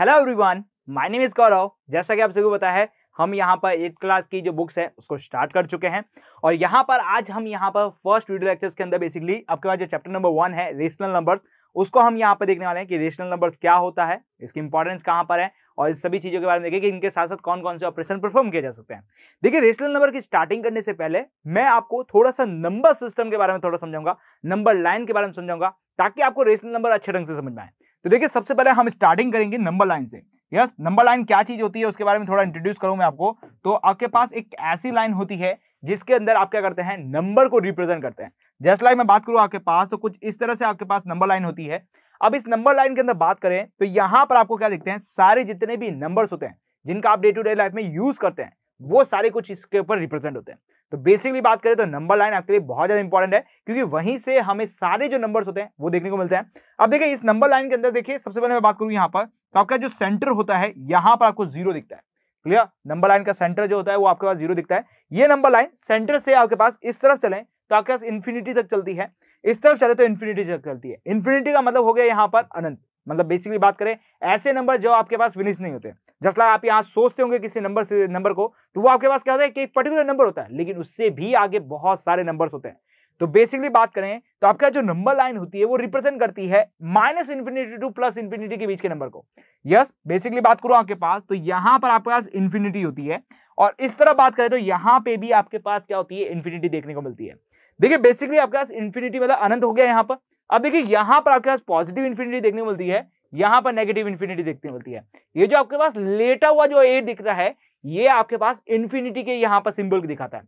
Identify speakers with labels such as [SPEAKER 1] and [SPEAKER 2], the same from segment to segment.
[SPEAKER 1] Hello everyone my name is Gaurav जैसा कि आप सभी को पता है हम यहाँ पर एट क्लास की जो बुक्स है उसको स्टार्ट कर चुके हैं और यहाँ पर आज हम यहाँ पर फर्स्ट वीडियो लेक्चर्स के अंदर बेसिकली आपके पास जो चैप्टर नंबर वन है रेशनल नंबर्स उसको हम यहाँ पर देखने वाले हैं कि रेशनल नंबर्स क्या होता है इसकी इंपॉर्टेंस कहाँ पर है और इस सभी चीज़ों के बारे में देखें कि इनके साथ साथ कौन कौन से ऑपरेशन परफॉर्म किए जा सकते हैं देखिए रेशनल नंबर की स्टार्टिंग करने से पहले मैं आपको थोड़ा सा नंबर सिस्टम के बारे में थोड़ा समझाऊंगा नंबर लाइन के बारे में समझाऊंगा ताकि आपको रेशनल नंबर अच्छे ढंग से समझ में आए तो देखिए सबसे पहले हम स्टार्टिंग करेंगे नंबर लाइन से यस नंबर लाइन क्या चीज होती है उसके बारे में थोड़ा इंट्रोड्यूस करूं मैं आपको तो आपके पास एक ऐसी लाइन होती है जिसके अंदर आप क्या करते हैं नंबर को रिप्रेजेंट करते हैं जस्ट लाइक मैं बात करूं आपके पास तो कुछ इस तरह से आपके पास नंबर लाइन होती है अब इस नंबर लाइन के अंदर बात करें तो यहां पर आपको क्या देखते हैं सारे जितने भी नंबर्स होते हैं जिनका आप डे टू डे लाइफ में यूज करते हैं वो सारे कुछ इसके ऊपर रिप्रेजेंट होते हैं तो बेसिकली बात करें तो नंबर लाइन आपके लिए बहुत ज़्यादा इंपॉर्टेंट है क्योंकि वहीं से हमें सारे जो नंबर्स होते हैं वो देखने को मिलते हैं अब देखिए इस नंबर लाइन के अंदर देखिए सबसे पहले मैं बात करूँ यहाँ पर तो आपका जो सेंटर होता है यहाँ पर आपको जीरो दिखता है क्लियर नंबर लाइन का सेंटर जो होता है वो आपके पास जीरो दिखता है ये नंबर लाइन सेंटर से आपके पास इस तरफ चले तो आपके पास इन्फिनिटी तक चलती है इस तरफ चले तो इन्फिनिटी तक चलती है इन्फिनिटी का मतलब हो गया यहाँ पर अनंत मतलब बेसिकली बात करें ऐसे नंबर जो आपके पास फिनिश नहीं होते जस्ट लाइक आप यहाँ सोचते होंगे किसी नंबर से नंबर को तो वो आपके पास क्या होता है कि एक पर्टिकुलर नंबर होता है लेकिन उससे भी आगे बहुत सारे नंबर्स होते हैं तो बेसिकली बात करें तो आपका जो नंबर लाइन होती है वो रिप्रेजेंट करती है minus infinity to plus infinity के बीच के नंबर को यस yes, बेसिकली बात करूं आपके पास तो यहां पर आपके पास इन्फिनिटी होती है और इस तरह बात करें तो यहां पे भी आपके पास क्या होती है इन्फिनिटी देखने को मिलती है देखिए बेसिकली आपके पास इन्फिनिटी मतलब अनंत हो गया यहाँ पर अब देखिए यहां पर आपके पास पॉजिटिव इन्फिनिटी देखने मिलती है यहां पर नेगेटिव इन्फिनिटी देखने मिलती है ये जो आपके पास लेटा हुआ जो ए दिख रहा है ये आपके पास इन्फिनिटी के यहाँ पर सिंबल दिखाता है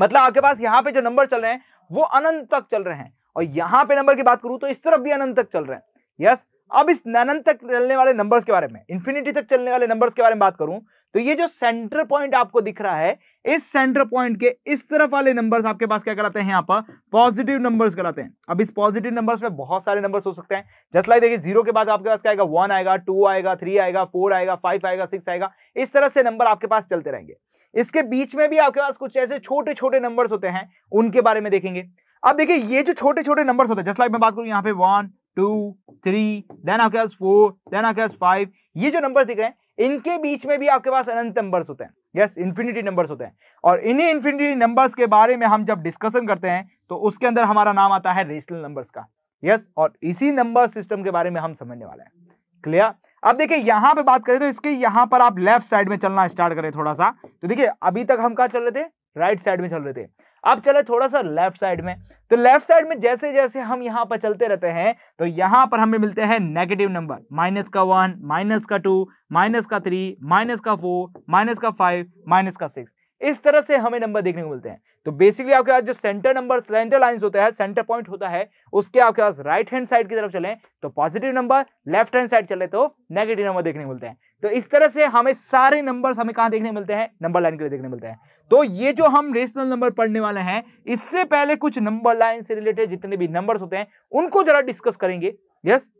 [SPEAKER 1] मतलब आपके पास यहाँ पे जो नंबर चल रहे हैं वो अनंत तक चल रहे हैं और यहाँ पे नंबर की बात करूं तो इस तरफ भी अनंत तक चल रहे हैं यस अब इस ननन तक चलने वाले नंबर्स के बारे में इंफिनिटी तक चलने वाले नंबर्स के बारे में बात करूं तो ये जो सेंटर पॉइंट आपको दिख रहा है इस सेंटर पॉइंट के इस तरफ वाले नंबर्स आपके पास क्या कराते हैं यहाँ पर पॉजिटिव नंबर्स कराते हैं अब इस पॉजिटिव नंबर्स में बहुत सारे नंबर्स हो सकते हैं जस्ट लाइक देखिए जीरो के बाद आपके पास क्या आएगा वन आएगा टू आएगा थ्री आएगा फोर आएगा फाइव आएगा सिक्स आएगा इस तरह से नंबर आपके पास चलते रहेंगे इसके बीच में भी आपके पास कुछ ऐसे छोटे छोटे नंबर्स होते हैं उनके बारे में देखेंगे अब देखिए ये जो छोटे छोटे नंबर्स होते हैं जस्ट लाइक मैं बात करूँ यहाँ पे वन टू थ्री देन आपके पास फोर देन आपके पास फाइव ये जो नंबर दिख रहे हैं इनके बीच में भी आपके पास अनंत नंबर्स होते हैं यस इन्फिनिटी नंबर्स होते हैं और इन्हीं इन्फिनिटी नंबर्स के बारे में हम जब डिस्कशन करते हैं तो उसके अंदर हमारा नाम आता है रेशनल नंबर्स का यस yes, और इसी नंबर सिस्टम के बारे में हम समझने वाले हैं क्लियर अब देखिए यहां पे बात करें तो इसके यहां पर आप लेफ्ट साइड में चलना स्टार्ट करें थोड़ा सा तो देखिए अभी तक हम कहा चल रहे थे राइट साइड में चल रहे थे अब चले थोड़ा सा लेफ्ट साइड में तो लेफ्ट साइड में जैसे जैसे हम यहाँ पर चलते रहते हैं तो यहाँ पर हमें मिलते हैं नेगेटिव नंबर माइनस का वन माइनस का टू माइनस का थ्री माइनस का फोर माइनस का फाइव माइनस का सिक्स इस तरह से हमें नंबर देखने को मिलते हैं तो बेसिकली आपके पास जो सेंटर नंबर सेंटर लाइंस होता है सेंटर पॉइंट होता है उसके आपके पास राइट हैंड साइड की तरफ चले तो positive number left hand side चले तो नेगेटिव नंबर देखने को मिलते हैं तो इस तरह से हमें सारे नंबर हमें कहाँ देखने मिलते हैं नंबर लाइन के लिए देखने मिलते हैं तो ये जो हम रेशनल नंबर पढ़ने वाले हैं इससे पहले कुछ नंबर लाइन से रिलेटेड जितने भी नंबर होते हैं उनको जरा डिस्कस करेंगे यस yes?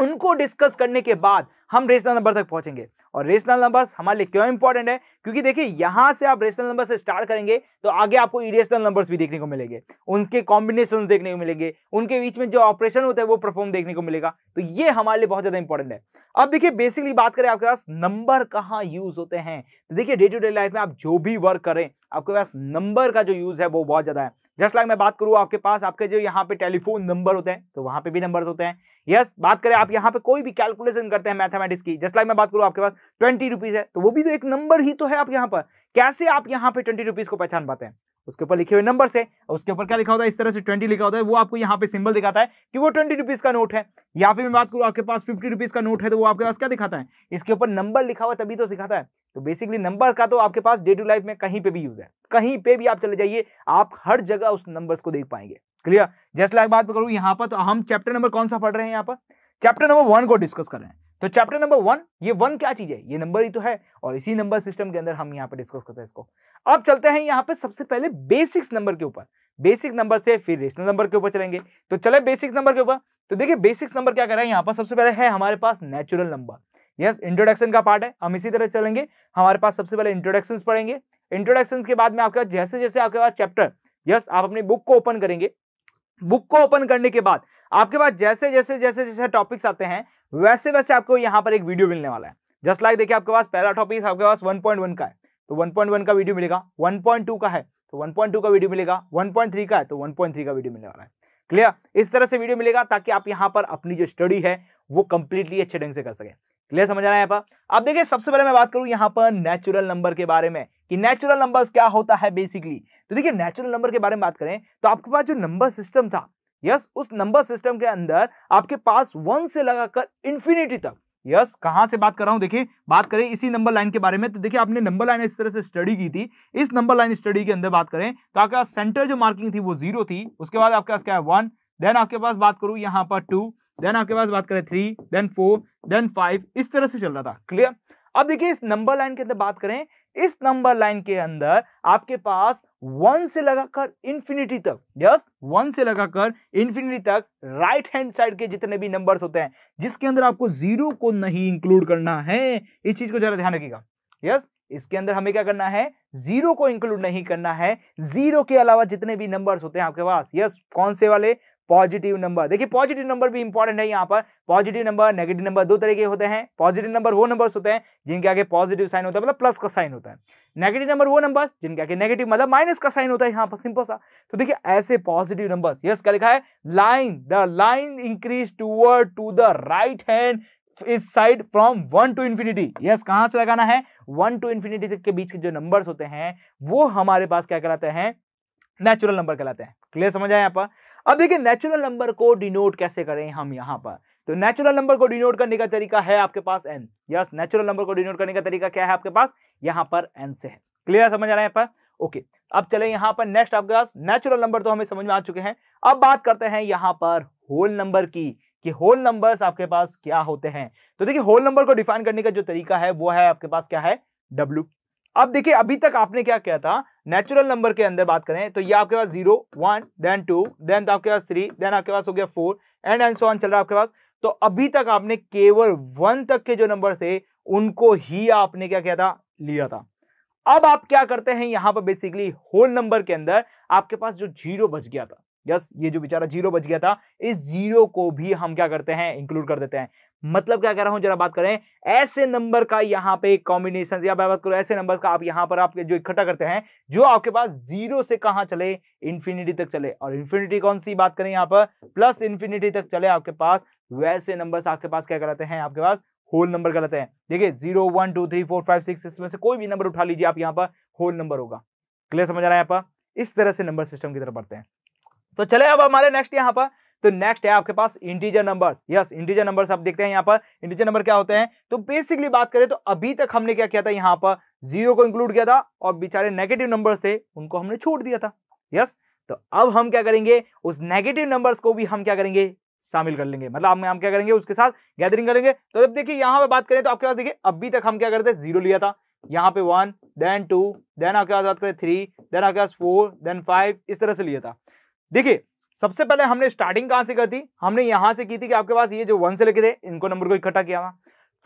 [SPEAKER 1] उनको डिस्कस करने के बाद हम रेशनल नंबर तक पहुंचेंगे और रेशनल नंबर्स हमारे लिए क्यों इंपॉर्टेंट है क्योंकि देखिए यहां से आप रेशनल नंबर से स्टार्ट करेंगे तो आगे आपको इरेशनल नंबर्स भी देखने को मिलेंगे उनके कॉम्बिनेशन देखने को मिलेंगे उनके बीच में जो ऑपरेशन होता है वो परफॉर्म देखने को मिलेगा तो ये हमारे लिए बहुत ज्यादा इंपॉर्टेंट है अब देखिए बेसिकली बात करें आपके पास नंबर कहाँ यूज होते हैं तो देखिए डे टू डे लाइफ में आप जो भी वर्क करें आपके पास नंबर का जो यूज है वो बहुत ज्यादा है जस्ट लाइक मैं बात करूँ आपके पास आपके जो यहाँ पे टेलीफोन नंबर होते हैं तो वहाँ पे भी नंबर्स होते हैं यस yes, बात करें आप यहाँ पे कोई भी कैलकुलेशन करते हैं मैथमेटिक्स की जस्ट लाइक मैं बात करूँ आपके पास ट्वेंटी रुपीज़ है तो वो भी तो एक नंबर ही तो है आप यहाँ पर कैसे आप यहाँ पे ट्वेंटी रुपीज़ को पहचान पाते हैं उसके ऊपर लिखे हुए नंबर से उसके ऊपर क्या लिखा होता है इस तरह से ट्वेंटी लिखा होता है वो आपको यहाँ पे सिंबल दिखाता है कि वो ट्वेंटी रुपीज का नोट है या फिर मैं बात करूँ आपके पास फिफ्टी रुपीज का नोट है तो वो आपके पास क्या दिखाता है इसके ऊपर नंबर लिखा हुआ तभी तो सिखाता है तो बेसिकली नंबर का तो आपके पास डे टू लाइफ में कहीं पे भी यूज है कहीं पे भी आप चले जाइए आप हर जगह उस नंबर को देख पाएंगे क्लियर जैसे बात करूँ यहाँ पर तो हम चैप्टर नंबर कौन सा पढ़ रहे हैं यहाँ पर चैप्टर नंबर वन को डिस्कस कर रहे हैं तो चैप्टर नंबर वन ये वन क्या चीज है ये नंबर ही तो है और इसी नंबर सिस्टम के अंदर हम यहाँ पे डिस्कस करते हैं इसको अब चलते हैं यहाँ पे सबसे पहले बेसिक्स नंबर के ऊपर बेसिक नंबर से फिर रेशनल नंबर के ऊपर चलेंगे तो चले बेसिक्स नंबर के ऊपर तो देखिए बेसिक्स नंबर क्या कर रहे हैं यहाँ पर सबसे पहले है हमारे पास नेचुरल नंबर यस इंट्रोडक्शन का पार्ट है हम इसी तरह चलेंगे हमारे पास सबसे पहले इंट्रोडक्शन पढ़ेंगे इंट्रोडक्शन के बाद में आपके पास जैसे जैसे आपके पास चैप्टर यस आप अपनी बुक को ओपन करेंगे बुक को ओपन करने के बाद आपके पास जैसे जैसे जैसे जैसे टॉपिक्स आते हैं वैसे वैसे आपको यहाँ पर एक वीडियो मिलने वाला है जस्ट लाइक देखिए आपके पास पहला टॉपिक आपके पास वन पॉइंट वन का है तो वन पॉइंट वन का वीडियो मिलेगा वन पॉइंट टू का है तो वन पॉइंट टू का वीडियो मिलेगा थ्री का है तो थ्री का वीडियो मिलने वाला है क्लियर इस तरह से वीडियो मिलेगा ताकि आप यहाँ पर अपनी जो स्टडी है वो कंप्लीटली अच्छे ढंग से कर सकें क्लियर समझ आ रहा है यहाँ पर अब देखिए सबसे पहले मैं बात करूँ यहाँ पर नेचुरल नंबर के बारे में कि नेचुरल नंबर्स क्या होता है बेसिकली तो देखिए नेचुरल नंबर के बारे में बात करें तो आपके पास जो नंबर सिस्टम था यस उस नंबर सिस्टम के अंदर आपके पास वन से लगाकर इंफिनिटी तक यस कहां से बात कर रहा हूं देखिए बात करें इसी नंबर लाइन के बारे में तो देखिए आपने नंबर लाइन इस तरह से स्टडी की थी इस नंबर लाइन स्टडी के अंदर बात करें तो आपके पास सेंटर जो मार्किंग थी वो जीरो थी उसके बाद आपके पास क्या है वन देन आपके पास बात करूं यहां पर टू देन आपके पास बात करें three then four then five इस तरह से चल रहा था क्लियर अब देखिए इस नंबर लाइन के अंदर बात करें इस नंबर लाइन के अंदर आपके पास वन से लगाकर इंफिनिटी तक यस वन से लगाकर इंफिनिटी तक राइट हैंड साइड के जितने भी नंबर्स होते हैं जिसके अंदर आपको जीरो को नहीं इंक्लूड करना है इस चीज को जरा ध्यान रखिएगा यस इसके अंदर हमें क्या करना है जीरो को इंक्लूड नहीं करना है जीरो के अलावा जितने भी नंबर्स होते हैं आपके पास यस कौन से वाले पॉजिटिव नंबर देखिए पॉजिटिव नंबर भी इंपॉर्टेंट है यहाँ पर पॉजिटिव नंबर नेगेटिव नंबर दो तरीके होते हैं पॉजिटिव नंबर वो नंबर्स होते हैं जिनके आगे पॉजिटिव साइन होता है मतलब प्लस का साइन होता है नेगेटिव नंबर वो नंबर्स जिनके आगे नेगेटिव मतलब माइनस का साइन होता है यहाँ पर सिंपल सा तो देखिए ऐसे पॉजिटिव नंबर्स यस क्या लिखा है line the line increase toward to the right hand इस side from one two infinity yes कहां से लगाना है वन टू इन्फिनिटी के बीच के जो नंबर्स होते हैं वो हमारे पास क्या कराते हैं नेचुरल नंबर कहलाते हैं क्लियर समझ आए यहाँ पर अब देखिए नेचुरल नंबर को डिनोट कैसे करें हम यहाँ पर तो नेचुरल नंबर को डिनोट करने का तरीका है आपके पास एन यस नेचुरल नंबर को डिनोट करने का तरीका क्या है आपके पास यहाँ पर एन से है क्लियर समझ आ रहा है यहाँ पर ओके अब चले यहाँ पर नेक्स्ट आपके पास नेचुरल नंबर तो हमें समझ में आ चुके हैं अब बात करते हैं यहाँ पर होल नंबर की कि होल नंबर आपके पास क्या होते हैं तो देखिए होल नंबर को डिफाइन करने का जो तरीका है वो है आपके पास क्या है डब्ल्यू अब देखिए अभी तक आपने क्या किया था नेचुरल नंबर के अंदर बात करें तो ये आपके पास zero one then two then आपके पास थ्री देन आपके पास हो गया फोर एंड एंड सो चल रहा है आपके पास तो अभी तक आपने केवल वन तक के जो नंबर थे उनको ही आपने क्या किया था लिया था अब आप क्या करते हैं यहां पर बेसिकली होल नंबर के अंदर आपके पास जो जीरो बच गया था यस ये जो बेचारा जीरो बच गया था इस जीरो को भी हम क्या करते हैं इंक्लूड कर देते हैं मतलब क्या कह रहा हूं जरा बात करें ऐसे नंबर का यहां पे कॉम्बिनेशन या बात करो ऐसे नंबर का आप यहां पर आपके जो इकट्ठा करते हैं जो आपके पास जीरो से कहां चले इंफिनिटी तक चले और इंफिनिटी कौन सी बात करें यहां पर प्लस इंफिनिटी तक चले आपके पास वैसे नंबर आपके पास क्या कराते हैं आपके पास होल नंबर कराते हैं देखिए zero one two three four five six इसमें से कोई भी नंबर उठा लीजिए आप यहाँ पर होल नंबर होगा क्लियर समझ आ रहा है यहाँ पर इस तरह से नंबर सिस्टम की तरफ बढ़ते हैं तो चले अब हमारे नेक्स्ट यहाँ पर तो नेक्स्ट है आपके पास integer numbers yes integer numbers आप देखते हैं यहाँ पर इंटीजर नंबर क्या होते हैं तो बेसिकली बात करें तो अभी तक हमने क्या किया था यहाँ पर जीरो को इंक्लूड किया था और बेचारे नेगेटिव नंबर्स थे उनको हमने छोड़ दिया था यस तो अब हम क्या करेंगे उस नेगेटिव नंबर्स को भी हम क्या करेंगे शामिल कर लेंगे मतलब हम हम क्या करेंगे उसके साथ गैदरिंग करेंगे तो जब देखिए यहाँ पे बात करें तो आपके पास देखिए अभी तक हम क्या करते हैं जीरो लिया था यहाँ पे वन देन टू देन आपके पास बात करें थ्री देन आपके पास फोर देन फाइव इस तरह से लिया था देखिए सबसे पहले हमने स्टार्टिंग कहां से कर दी हमने यहां से की थी कि आपके पास ये जो वन से लेके थे इनको नंबर को इकट्ठा किया हुआ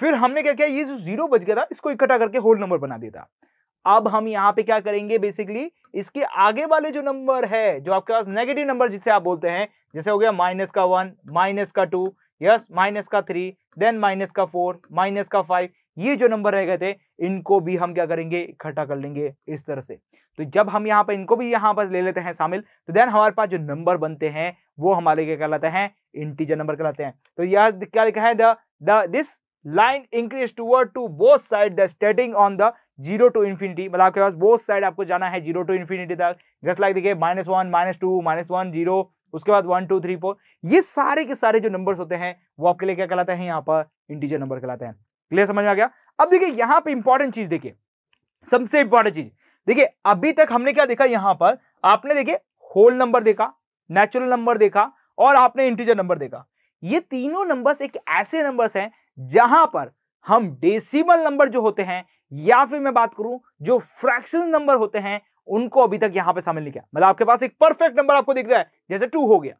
[SPEAKER 1] फिर हमने क्या किया ये जो जीरो बच गया था इसको इकट्ठा करके होल नंबर बना दिया था अब हम यहाँ पे क्या करेंगे बेसिकली इसके आगे वाले जो नंबर है जो आपके पास नेगेटिव नंबर जिसे आप बोलते हैं जैसे हो गया माइनस का वन माइनस का टू यस माइनस का थ्री देन माइनस का फोर माइनस का फाइव ये जो नंबर रह गए थे इनको भी हम क्या करेंगे इकट्ठा कर लेंगे इस तरह से तो जब हम यहाँ पर इनको भी यहाँ पर ले लेते हैं शामिल तो देन हमारे पास जो नंबर बनते हैं वो हमारे क्या कहलाते हैं इंटीजर नंबर कहलाते हैं तो यह क्या लिखा है the this line increase toward to both side the starting on the zero to infinity मतलब आपके पास बोथ साइड आपको जाना है जीरो टू इन्फिनिटी तक जस्ट लाइक देखिए minus one minus two minus one zero उसके बाद वन टू थ्री फोर ये सारे के सारे जो नंबर्स होते हैं वो आपके लिए क्या कहलाते हैं यहाँ पर इंटीजर नंबर कहलाते हैं क्लियर समझ में आ गया अब देखिए यहां पे इंपॉर्टेंट चीज देखिए सबसे इंपॉर्टेंट चीज देखिए अभी तक हमने क्या देखा यहां पर आपने देखिए होल नंबर देखा नेचुरल नंबर देखा और आपने इंटीजर नंबर देखा ये तीनों नंबर्स एक ऐसे नंबर्स हैं जहां पर हम डेसिमल नंबर जो होते हैं या फिर मैं बात करूं जो फ्रैक्शन नंबर होते हैं उनको अभी तक यहां पर शामिल नहीं किया मतलब आपके पास एक परफेक्ट नंबर आपको दिख रहा है जैसे टू हो गया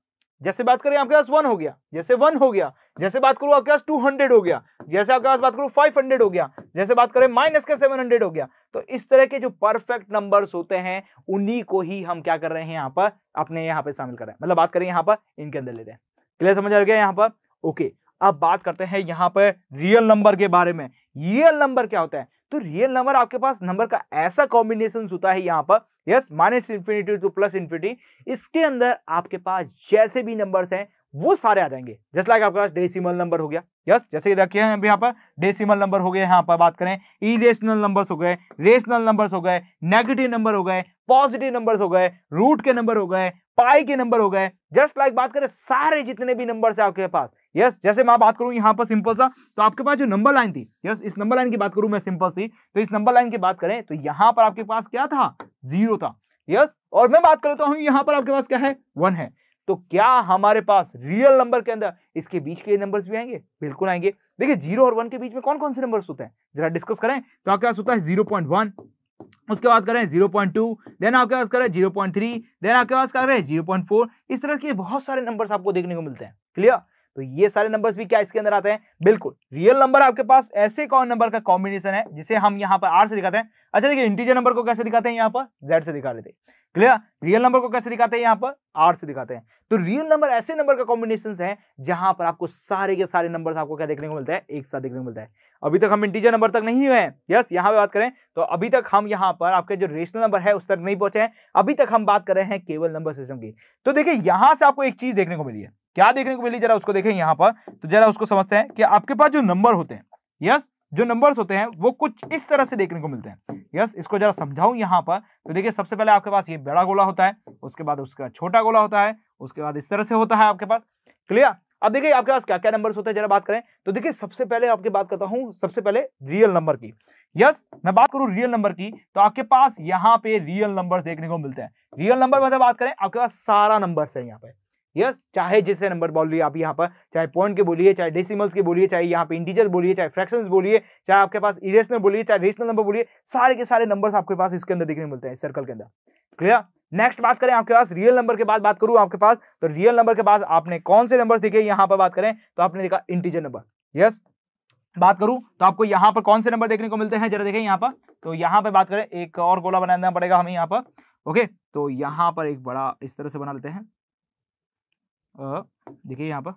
[SPEAKER 1] जैसे बात करें आपके पास वन हो गया जैसे वन हो गया जैसे बात करूं आपके पास टू हंड्रेड हो गया जैसे आपके पास बात करूं फाइव हंड्रेड हो गया जैसे बात करें माइनस का सेवन हंड्रेड हो गया तो इस तरह के जो परफेक्ट नंबर्स होते हैं उन्हीं को ही हम क्या कर रहे हैं यहाँ पर अपने यहाँ पे शामिल कर रहे हैं मतलब बात करें यहाँ पर इनके अंदर ले रहे हैं क्लियर समझ आ गया यहाँ पर ओके अब बात करते हैं यहाँ पर रियल नंबर के बारे में रियल नंबर क्या होता है तो रियल नंबर आपके पास नंबर का ऐसा कॉम्बिनेशन होता है यहाँ पर yes minus infinity to plus infinity इसके अंदर आपके पास जैसे भी नंबर्स हैं वो सारे आ जाएंगे जस्ट लाइक आपके पास डेसिमल नंबर हो गया यस जैसे रखे हैं यहाँ पर डेसिमल नंबर हो गए यहाँ पर बात करें इरेशनल नंबर्स हो गए रेशनल नंबर्स हो गए नेगेटिव नंबर हो गए पॉजिटिव नंबर्स हो गए रूट के नंबर हो गए पाई के नंबर हो गए जस्ट लाइक बात करें सारे जितने भी नंबर है आपके पास यस yes, जैसे मैं बात करूं यहाँ पर सिंपल सा तो आपके पास जो नंबर लाइन थी यस yes, इस नंबर लाइन की बात करूं मैं सिंपल सी तो इस नंबर लाइन की बात करें तो यहाँ पर आपके पास क्या था जीरो था यस yes, और मैं बात करता हूँ यहाँ पर आपके पास क्या है वन है तो क्या हमारे पास रियल नंबर के अंदर इसके बीच के नंबर्स भी आएंगे बिल्कुल आएंगे देखिए जीरो और वन के बीच में कौन कौन से नंबर्स होते हैं जरा डिस्कस करें तो आपके पास होता है जीरो पॉइंट वन उसके बाद करें जीरो पॉइंट टू देन आपके पास करें जीरो पॉइंट थ्री देन आपके पास कर रहे हैं जीरो पॉइंट फोर इस तरह के बहुत सारे नंबर आपको देखने को मिलते हैं क्लियर तो ये सारे नंबर्स भी क्या इसके अंदर आते हैं बिल्कुल रियल नंबर आपके पास ऐसे कौन नंबर का कॉम्बिनेशन है जिसे हम यहाँ पर आर से दिखाते हैं अच्छा देखिए इंटीजर नंबर को कैसे दिखाते हैं यहाँ पर जेड से दिखा लेते हैं क्लियर रियल नंबर को कैसे दिखाते हैं यहाँ पर आर से दिखाते हैं तो रियल नंबर ऐसे नंबर का कॉम्बिनेशन है जहां पर आपको सारे के सारे नंबर आपको क्या देखने को मिलता है एक साथ देखने को मिलता है अभी तक हम इंटीजर नंबर तक नहीं हुए हैं यस यहाँ पे बात करें तो अभी तक हम यहाँ पर आपके जो रेशनल नंबर है उस तक नहीं पहुंचे हैं अभी तक हम बात कर रहे हैं केवल नंबर सिस्टम की तो देखिए यहां से आपको एक चीज देखने को मिली है क्या देखने को मिली जरा उसको देखें यहाँ पर तो जरा उसको समझते हैं कि आपके पास जो नंबर होते हैं यस जो नंबर्स होते हैं वो कुछ इस तरह से देखने को मिलते हैं यस इसको जरा समझाऊं यहाँ पर तो देखिए सबसे पहले आपके पास ये बड़ा गोला होता है उसके बाद उसका छोटा गोला होता है उसके बाद इस तरह से होता है आपके पास क्लियर अब देखिए आपके पास क्या क्या नंबर्स होते हैं जरा बात करें तो देखिए सबसे पहले आपके बात करता हूँ सबसे पहले रियल नंबर की यस मैं बात करूँ रियल नंबर की तो आपके पास यहाँ पे रियल नंबर देखने को मिलते हैं रियल नंबर मतलब बात करें आपके पास सारा नंबर है यहाँ पे यस चाहे जिससे नंबर बोलिए आप यहाँ पर चाहे पॉइंट के बोलिए चाहे डेसिमल्स के बोलिए चाहे यहाँ पे इंटीजर बोलिए चाहे फ्रैक्शंस बोलिए चाहे आपके पास इरेशनल बोलिए चाहे रेशनल नंबर बोलिए सारे के सारे नंबर्स आपके पास इसके अंदर देखने मिलते हैं सर्कल के अंदर क्लियर नेक्स्ट बात करें आपके पास रियल नंबर के बाद बात करूँ आपके पास तो रियल नंबर के बाद आपने कौन से नंबर देखे यहाँ पर बात करें तो आपने देखा इंटीजर नंबर यस बात करूं तो आपको यहाँ पर कौन से नंबर देखने को मिलते हैं जरा देखें यहाँ पर तो यहाँ पर बात करें एक और गोला बनाना पड़ेगा हमें यहाँ पर ओके तो यहाँ पर एक बड़ा इस तरह से बना लेते हैं देखिए यहाँ पर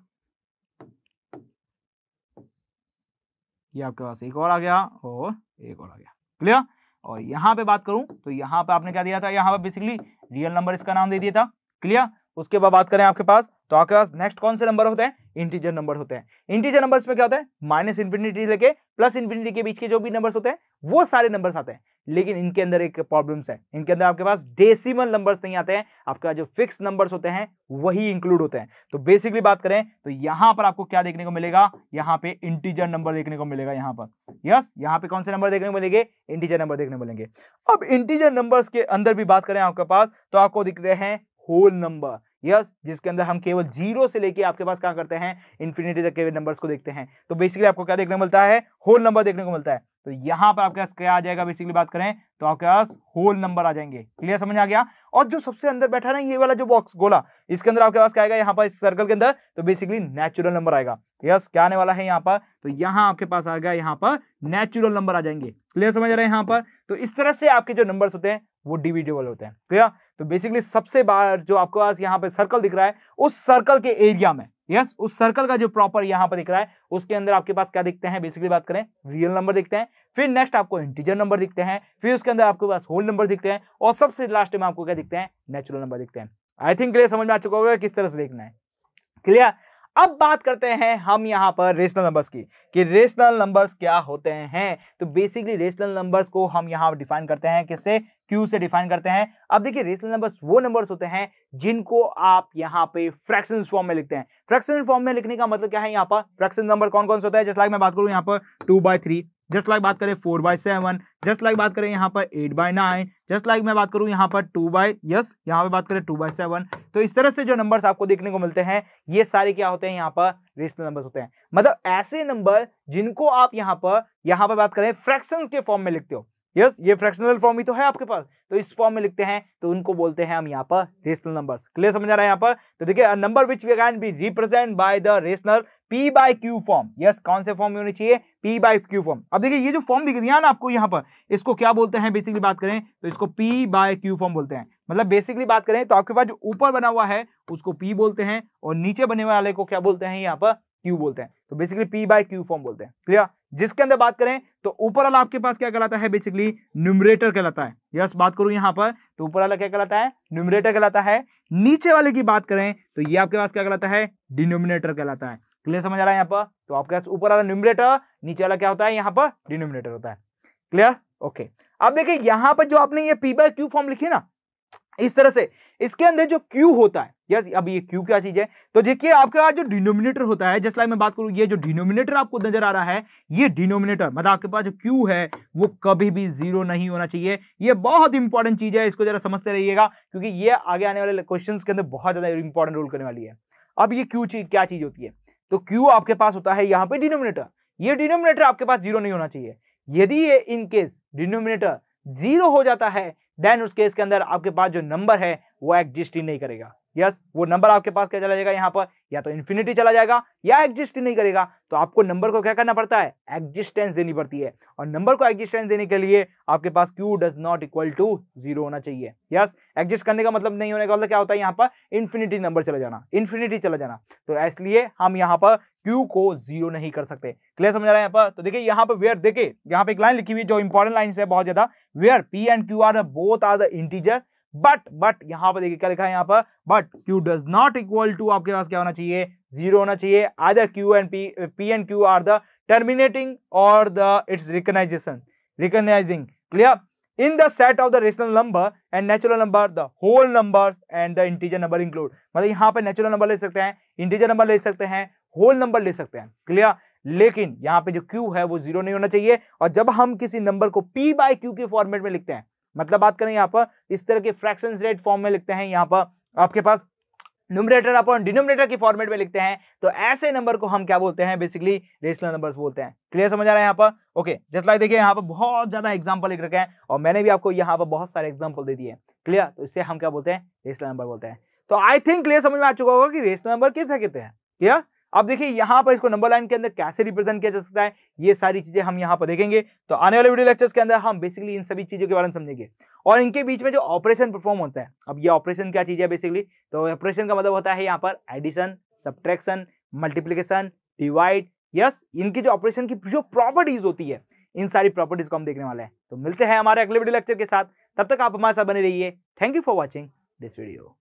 [SPEAKER 1] ये आपके पास एक और आ गया और एक और आ गया क्लियर और यहाँ पे बात करूं तो यहाँ पे आपने क्या दिया था यहाँ पे बेसिकली रियल नंबर इसका नाम दे दिया था क्लियर उसके बाद बात करें आपके पास तो आपके पास नेक्स्ट कौन से नंबर होते हैं इंटीजर नंबर होते हैं इंटीजर नंबर्स में क्या होता है माइनस इन्फिनिटी लेके प्लस इन्फिनिटी के बीच के जो भी नंबर्स होते हैं वो सारे नंबर्स आते हैं लेकिन इनके अंदर एक प्रॉब्लम्स है इनके अंदर आपके पास डेसिमल नंबर्स नहीं आते हैं आपका जो फिक्स नंबर्स होते हैं वही इंक्लूड होते हैं तो बेसिकली बात करें तो यहां पर आपको क्या देखने को मिलेगा यहाँ पे इंटीजर नंबर देखने को मिलेगा यहाँ पर यस यहाँ पे कौन से नंबर देखने को मिलेंगे इंटीजर नंबर देखने को मिलेंगे अब इंटीजर नंबर के अंदर भी बात करें आपके पास तो आपको दिखते हैं होल नंबर यस जिसके अंदर हम केवल जीरो से लेके आपके पास क्या करते हैं इन्फिनिटी तक के नंबर्स को देखते हैं तो बेसिकली आपको क्या देखने को मिलता है होल नंबर देखने को मिलता है तो यहां पर आपके पास क्या आ जाएगा बेसिकली बात करें तो आपके पास होल नंबर आ जाएंगे क्लियर समझ आ गया और जो सबसे अंदर बैठा ना ये वाला जो बॉक्स गोला इसके अंदर आपके पास क्या आएगा यहाँ पर इस सर्कल के अंदर तो बेसिकली नेचुरल नंबर आएगा यस क्या आने वाला है यहाँ पर तो यहाँ आपके पास आ गया यहाँ पर नेचुरल नंबर आ जाएंगे क्लियर समझ आ रहे हैं यहाँ पर तो इस तरह से आपके जो नंबर होते हैं वो डिविडेबल होते हैं क्लियर तो बेसिकली सबसे बार जो आपके पास यहाँ पे सर्कल दिख रहा है उस सर्कल के एरिया में यस उस सर्कल का जो प्रॉपर यहां पर दिख रहा है उसके अंदर आपके पास क्या दिखते हैं बेसिकली बात करें रियल नंबर दिखते हैं फिर नेक्स्ट आपको इंटीजर नंबर दिखते हैं फिर उसके अंदर आपके पास होल नंबर दिखते हैं और सबसे लास्ट में आपको क्या दिखते हैं नेचुरल नंबर दिखते हैं आई थिंक क्लियर समझ में आ चुका होगा किस तरह से देखना है क्लियर अब बात करते हैं हम यहाँ पर रेशनल नंबर्स की कि रेशनल नंबर्स क्या होते हैं तो बेसिकली रेशनल नंबर्स को हम यहाँ डिफाइन करते हैं किससे क्यू से डिफाइन करते हैं अब देखिए रेशनल नंबर्स वो नंबर्स होते हैं जिनको आप यहाँ पे फ्रैक्शन फॉर्म में लिखते हैं फ्रैक्शन फॉर्म में लिखने का मतलब क्या है यहाँ पर फ्रैक्शन नंबर कौन कौन से होता है जैसे मैं बात करूँ यहाँ पर two by three just like बात करें four by seven just like बात करें यहाँ पर eight by nine just like मैं बात करूँ यहाँ पर टू बाय यस यहाँ पर बात करें टू बाय सेवन तो इस तरह से जो नंबर्स आपको देखने को मिलते हैं ये सारे क्या होते हैं यहाँ पर रेशनल नंबर्स होते हैं मतलब ऐसे नंबर जिनको आप यहाँ पर यहाँ पर बात करें फ्रैक्शन के फॉर्म में लिखते हो यस ये फ्रैक्शनल फॉर्म ही तो है आपके पास तो इस फॉर्म में लिखते हैं तो उनको बोलते हैं हम यहाँ पर रेशनल नंबर्स क्लियर समझ आ रहा है यहाँ पर तो देखिए number which we can be represent by the rational P by Q form yes कौन से फॉर्म में होने चाहिए पी बाय क्यू फॉर्म अब देखिए ये जो फॉर्म दिख दिया ना आपको यहाँ पर इसको क्या बोलते हैं बेसिकली बात करें तो इसको पी बाय क्यू फॉर्म बोलते हैं मतलब बेसिकली बात करें तो आपके पास जो ऊपर बना हुआ है उसको पी बोलते हैं और नीचे बने वाले को क्या बोलते हैं यहाँ पर क्यू बोलते हैं तो basically P by Q form बोलते हैं क्लियर जिसके अंदर बात करें तो ऊपर वाला आपके पास क्या कहलाता है बेसिकली न्यूमरेटर कहलाता है यस बात करूं यहां पर तो ऊपर वाला क्या कहलाता है न्यूमरेटर कहलाता है नीचे वाले की बात करें तो ये आपके पास क्या कहलाता है डिनोमिनेटर कहलाता है क्लियर समझ आ रहा है यहाँ पर तो आपके पास ऊपर वाला न्यूमरेटर नीचे वाला क्या होता है यहाँ पर डिनोमिनेटर होता है क्लियर ओके अब देखिए यहाँ पर जो आपने ये पी बाय क्यू फॉर्म लिखी ना इस तरह से इसके अंदर जो क्यू होता है यस अब ये क्यू क्या चीज है तो देखिए आपके पास जो डिनोमिनेटर होता है जस्ट लाइक मैं बात करूं ये जो डिनोमिनेटर आपको नजर आ रहा है ये डिनोमिनेटर मतलब आपके पास जो क्यू है वो कभी भी जीरो नहीं होना चाहिए ये बहुत इंपॉर्टेंट चीज है इसको जरा समझते रहिएगा क्योंकि ये आगे आने वाले क्वेश्चन के अंदर बहुत ज्यादा इंपॉर्टेंट रोल करने वाली है अब ये क्यू चीज क्या चीज होती है तो क्यू आपके पास होता है यहाँ पे डिनोमिनेटर ये डिनोमिनेटर आपके पास जीरो नहीं होना चाहिए यदि ये इनकेस डिनोमिनेटर जीरो हो जाता है देन उस केस के अंदर आपके पास जो नंबर है वो एग्जिस्ट ही नहीं करेगा यस वो नंबर आपके पास क्या चला जाएगा यहाँ पर या तो इन्फिनिटी चला जाएगा या एग्जिस्ट नहीं करेगा तो आपको नंबर को क्या करना पड़ता है एग्जिस्टेंस देनी पड़ती है और नंबर को एग्जिस्टेंस देने के लिए आपके पास Q does not equal to zero होना चाहिए यस एग्जिस्ट करने का मतलब नहीं होने का मतलब क्या होता है यहाँ पर इन्फिनिटी नंबर चला जाना इन्फिनिटी चला जाना तो इसलिए हम यहाँ पर क्यू को जीरो नहीं कर सकते क्लियर समझ आ रहा है यहाँ पर तो देखिए यहाँ पर वेयर देखिए यहाँ पर एक लाइन लिखी हुई जो इंपॉर्टेंट लाइन है बहुत ज्यादा where P and Q are both are the integer but but यहां पर देखिए क्या लिखा है यहां पर but Q does not equal to आपके पास क्या होना चाहिए जीरो होना चाहिए other Q and P P and Q are the terminating और the it's recognization recognizing clear in the set of the rational number and natural number the whole number and the integer number include मतलब यहां पर natural number ले सकते हैं integer number ले सकते हैं होल नंबर ले सकते हैं क्लियर लेकिन यहां पे जो क्यू है वो जीरो नहीं होना चाहिए और जब हम किसी नंबर को पी बाय क्यू के फॉर्मेट में लिखते हैं मतलब बात करें यहाँ पर इस तरह के फ्रैक्शन रेट फॉर्म में लिखते हैं यहाँ पर आपके पास न्यूमरेटर अपन डिनोमिनेटर के फॉर्मेट में लिखते हैं तो ऐसे नंबर को हम क्या बोलते हैं बेसिकली रेशनल नंबर्स बोलते हैं क्लियर समझ आ रहा है यहाँ पर ओके जस्ट लाइक देखिए यहाँ पर बहुत ज्यादा एग्जांपल लिख रखे हैं और मैंने भी आपको यहाँ पर बहुत सारे एग्जांपल दे दिए हैं क्लियर तो इससे हम क्या बोलते हैं रेशनल नंबर बोलते हैं तो आई थिंक क्लियर समझ में आ चुका होगा कि रेशनल नंबर कितने कितने हैं क्लियर अब देखिए यहां पर इसको नंबर लाइन के अंदर कैसे रिप्रेजेंट किया जा सकता है ये सारी चीजें हम यहाँ पर देखेंगे तो आने वाले वीडियो लेक्चर्स के अंदर हम बेसिकली इन सभी चीजों के बारे में समझेंगे और इनके बीच में जो ऑपरेशन परफॉर्म होता है अब ये ऑपरेशन क्या चीज है बेसिकली तो ऑपरेशन का मतलब होता है यहाँ पर addition subtraction multiplication divide yes इनकी जो ऑपरेशन की जो प्रॉपर्टीज होती है इन सारी प्रॉपर्टीज को हम देखने वाले हैं तो मिलते हैं हमारे अगले वीडियो लेक्चर के साथ तब तक आप हमारे साथ बने रहिए thank you for watching this video